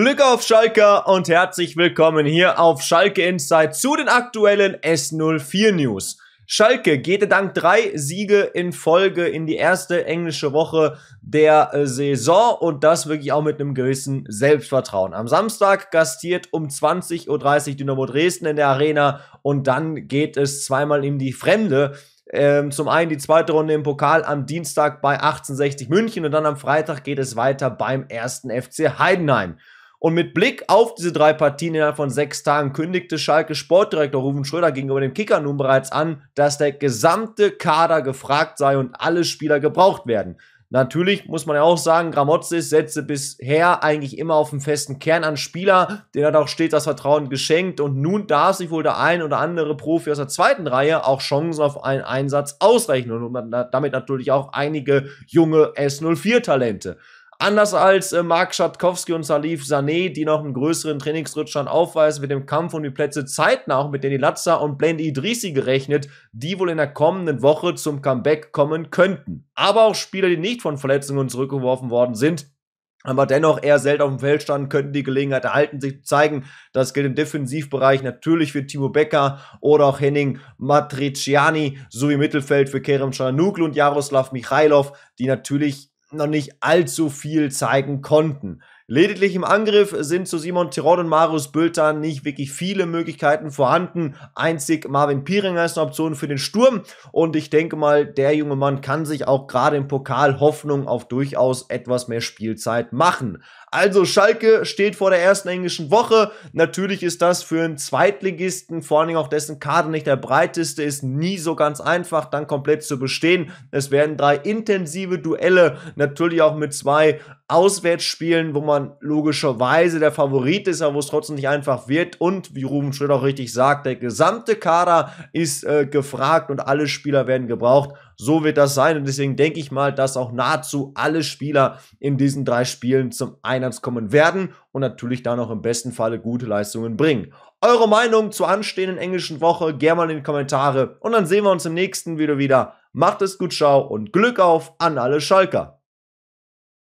Glück auf Schalke und herzlich willkommen hier auf Schalke Insight zu den aktuellen S04 News. Schalke geht dank drei Siege in Folge in die erste englische Woche der äh, Saison und das wirklich auch mit einem gewissen Selbstvertrauen. Am Samstag gastiert um 20.30 Uhr Dynamo Dresden in der Arena und dann geht es zweimal in die Fremde ähm, zum einen die zweite Runde im Pokal am Dienstag bei 1860 München und dann am Freitag geht es weiter beim ersten FC Heidenheim. Und mit Blick auf diese drei Partien innerhalb von sechs Tagen kündigte Schalke Sportdirektor Rufen Schröder gegenüber dem Kicker nun bereits an, dass der gesamte Kader gefragt sei und alle Spieler gebraucht werden. Natürlich muss man ja auch sagen, Gramozis setzte bisher eigentlich immer auf einen festen Kern an Spieler, den hat auch stets das Vertrauen geschenkt und nun darf sich wohl der ein oder andere Profi aus der zweiten Reihe auch Chancen auf einen Einsatz ausrechnen und damit natürlich auch einige junge S04-Talente. Anders als äh, Marc Schatkowski und Salif Sané, die noch einen größeren Trainingsrückstand aufweisen, wird im Kampf um die Plätze zeitnah auch mit Danny Latza und Blende Idrisi gerechnet, die wohl in der kommenden Woche zum Comeback kommen könnten. Aber auch Spieler, die nicht von Verletzungen zurückgeworfen worden sind, aber dennoch eher selten auf dem Feld standen, könnten die Gelegenheit erhalten, sich zu zeigen. Das gilt im Defensivbereich natürlich für Timo Becker oder auch Henning Matriciani sowie im Mittelfeld für Kerem Cananoglu und Jaroslav Michailov, die natürlich noch nicht allzu viel zeigen konnten. Lediglich im Angriff sind zu Simon Tirod und Marius Bülter nicht wirklich viele Möglichkeiten vorhanden. Einzig Marvin Pieringer ist eine Option für den Sturm und ich denke mal, der junge Mann kann sich auch gerade im Pokal Hoffnung auf durchaus etwas mehr Spielzeit machen. Also Schalke steht vor der ersten englischen Woche. Natürlich ist das für einen Zweitligisten, vor allen Dingen auch dessen Kader nicht der breiteste, ist nie so ganz einfach, dann komplett zu bestehen. Es werden drei intensive Duelle, natürlich auch mit zwei Auswärtsspielen, wo man logischerweise der Favorit ist, aber wo es trotzdem nicht einfach wird. Und wie Ruben Schröder auch richtig sagt, der gesamte Kader ist äh, gefragt und alle Spieler werden gebraucht. So wird das sein. Und deswegen denke ich mal, dass auch nahezu alle Spieler in diesen drei Spielen zum Einsatz kommen werden und natürlich dann auch im besten Falle gute Leistungen bringen. Eure Meinung zur anstehenden englischen Woche gerne mal in die Kommentare. Und dann sehen wir uns im nächsten Video wieder. Macht es gut, ciao und Glück auf an alle Schalker.